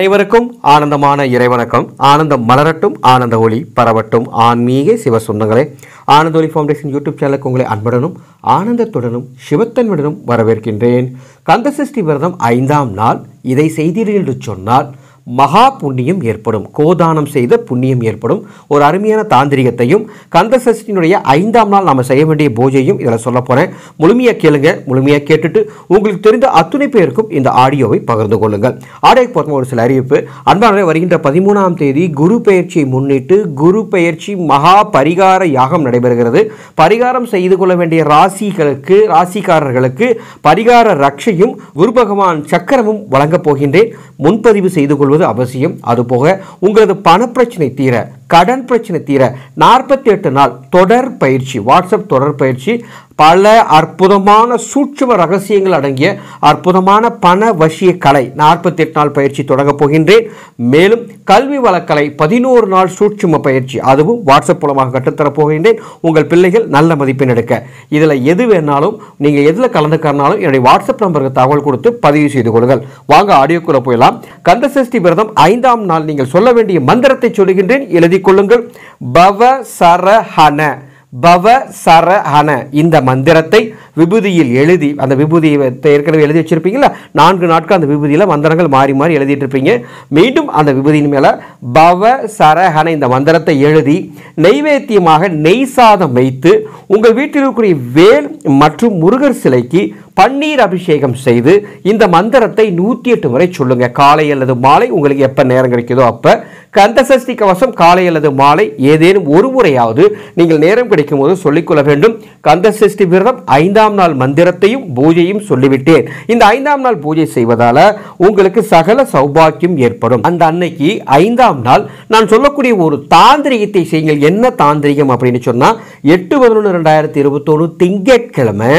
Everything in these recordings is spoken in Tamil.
அனைவருக்கும் ஆனந்தமான இறைவணக்கம் ஆனந்தம் மலரட்டும் ஆனந்த ஒளி பரவட்டும் ஆன்மீக சிவ சொந்தங்களே ஆனந்த ஒளி ஃபவுண்டேஷன் யூடியூப் சேனலுக்கு உங்களை அன்புடனும் ஆனந்தத்துடனும் சிவத்தன்மையுடனும் வரவேற்கின்றேன் கந்தசஷ்டி விரதம் ஐந்தாம் நாள் இதை செய்தீர்கள் என்று சொன்னால் மகா புண்ணியம் ஏற்படும் கோதானம் செய்த புண்ணியம் ஏற்படும் ஒரு அருமையான தாந்திரிகத்தையும் கந்த சஷ்டினுடைய ஐந்தாம் நாள் நாம் செய்ய வேண்டிய பூஜையும் இதில் சொல்ல போகிறேன் முழுமையாக கேளுங்க முழுமையாக கேட்டுட்டு உங்களுக்கு தெரிந்த அத்துணை பேருக்கும் இந்த ஆடியோவை பகிர்ந்து கொள்ளுங்கள் ஆடியோக்கு பார்த்தோம் ஒரு சில அறிவிப்பு அன்பான வருகின்ற பதிமூணாம் தேதி குரு பெயர்ச்சியை முன்னிட்டு குரு பெயர்ச்சி மகா பரிகார யாகம் நடைபெறுகிறது பரிகாரம் செய்து கொள்ள வேண்டிய ராசிகளுக்கு ராசிக்காரர்களுக்கு பரிகார ரக்ஷையும் குரு பகவான் சக்கரமும் வழங்கப் போகின்றேன் முன்பதிவு செய்து கொள்வது அவசியம் அதுபோக உங்களது பணப்பிரச்சனை தீர கடன் பிரச்சனை தீர நாற்பத்தி எட்டு நாள் தொடர் பயிற்சி வாட்ஸ்அப் தொடர் பயிற்சி பல அற்புதமான சூட்சும ரகசியங்கள் அடங்கிய அற்புதமான பண வசிய கலை நாற்பத்தி எட்டு நாள் பயிற்சி தொடங்கப் போகின்றேன் மேலும் கல்வி வழக்கலை பதினோரு நாள் சூட்சும பயிற்சி அதுவும் வாட்ஸ்அப் மூலமாக கற்றுத்தரப் போகின்றேன் உங்கள் பிள்ளைகள் நல்ல மதிப்பெண் எடுக்க இதில் எது வேணாலும் நீங்கள் எதில் கலந்துக்கிறனாலும் என்னுடைய வாட்ஸ்அப் நம்பருக்கு தகவல் கொடுத்து பதிவு செய்து கொள்ளுங்கள் வாங்க ஆடியோக்குள்ளே போயிடலாம் கந்தசஷ்டி விரதம் ஐந்தாம் நாள் நீங்கள் சொல்ல வேண்டிய மந்திரத்தை சொல்கின்றேன் எழுதி எழுதி கொள்ளுங்கள் பவ சரஹன பவ சரஹன இந்த மந்திரத்தை விபூதியில் எழுதி அந்த விபூதி ஏற்கனவே எழுதி வச்சிருப்பீங்களா நான்கு நாட்கள் அந்த விபூதியில் மந்திரங்கள் மாறி மாறி எழுதிட்டு இருப்பீங்க மீண்டும் அந்த விபூதியின் மேலே பவ சரஹன இந்த மந்திரத்தை எழுதி நெய்வேத்தியமாக நெய் சாதம் வைத்து உங்கள் வீட்டில் இருக்கக்கூடிய வேல் மற்றும் முருகர் சிலைக்கு பன்னீர் அபிஷேகம் செய்து இந்த மந்திரத்தை நூற்றி எட்டு முறை சொல்லுங்க காலை அல்லது மாலை உங்களுக்கு எப்போ நேரம் கிடைக்குதோ அப்போ கந்தசஷ்டி கவசம் காலை அல்லது மாலை ஏதேனும் ஒரு முறையாவது நீங்கள் நேரம் கிடைக்கும் போது சொல்லிக்கொள்ள வேண்டும் கந்தசஷ்டி விரதம் ஐந்தாம் நாள் மந்திரத்தையும் பூஜையும் சொல்லிவிட்டேன் இந்த ஐந்தாம் நாள் பூஜை செய்வதால் உங்களுக்கு சகல சௌபாக்கியம் ஏற்படும் அந்த அன்னைக்கு ஐந்தாம் நாள் நான் சொல்லக்கூடிய ஒரு தாந்திரிகத்தை செய்யுங்கள் என்ன தாந்திரிகம் அப்படின்னு சொன்னால் எட்டு பதினொன்று ரெண்டாயிரத்தி இருபத்தொன்று திங்கட்கிழமை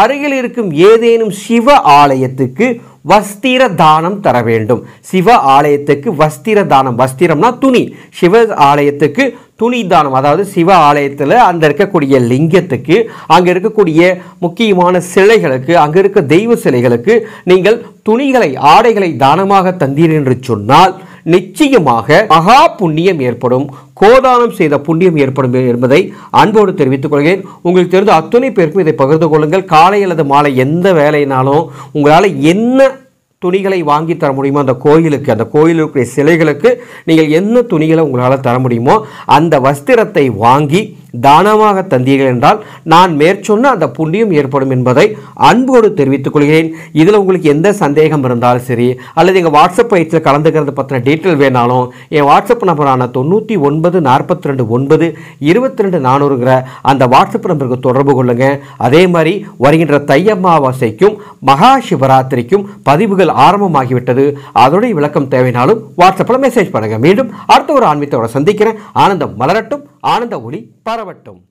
அருகில் இருக்கும் ஏதேனும் சிவ ஆலயத்துக்கு வஸ்திர தானம் தர வேண்டும் சிவ ஆலயத்துக்கு வஸ்திர தானம் வஸ்திரம்னா துணி சிவ ஆலயத்துக்கு துணி தானம் அதாவது சிவ ஆலயத்தில் அந்த இருக்கக்கூடிய லிங்கத்துக்கு அங்கே இருக்கக்கூடிய முக்கியமான சிலைகளுக்கு அங்கே இருக்க தெய்வ சிலைகளுக்கு நீங்கள் துணிகளை ஆடைகளை தானமாக தந்தீர் என்று சொன்னால் நிச்சயமாக மகா புண்ணியம் ஏற்படும் கோதானம் செய்த புண்ணியம் ஏற்படும் என்பதை அன்போடு தெரிவித்துக் கொள்கிறேன் உங்களுக்கு தெரிந்த அத்துணை பேருக்கும் இதை பகிர்ந்து கொள்ளுங்கள் காலை அல்லது மாலை எந்த வேலையினாலும் உங்களால் என்ன துணிகளை வாங்கி தர முடியுமோ அந்த கோயிலுக்கு அந்த கோயிலுக்குரிய சிலைகளுக்கு நீங்கள் என்ன துணிகளை உங்களால் தர முடியுமோ அந்த வஸ்திரத்தை வாங்கி தானமாக தந்தீர்கள் என்றால் நான் மேற்சொன்ன அந்த புண்ணியம் ஏற்படும் என்பதை அன்போடு தெரிவித்துக் கொள்கிறேன் இதில் உங்களுக்கு எந்த சந்தேகம் இருந்தாலும் சரி அல்லது எங்கள் வாட்ஸ்அப் பயிற்சியில் கலந்துக்கிறது பற்றின டீட்டெயில் வேணாலும் என் வாட்ஸ்அப் நம்பரான தொண்ணூற்றி ஒன்பது நாற்பத்தி ரெண்டு ஒன்பது இருபத்தி ரெண்டு நானூறுங்கிற அந்த வாட்ஸ்அப் நம்பருக்கு தொடர்பு கொள்ளுங்கள் அதே மாதிரி வருகின்ற தை அமாவாசைக்கும் மகா சிவராத்திரிக்கும் பதிவுகள் ஆரம்பமாகிவிட்டது அதோடைய விளக்கம் தேவைனாலும் வாட்ஸ்அப்பில் மெசேஜ் பண்ணுங்கள் மீண்டும் அடுத்த ஒரு ஆன்மீகத்தோட சந்திக்கிறேன் ஆனந்தம் மலரட்டும் ஆனந்த ஒளி பரவட்டும்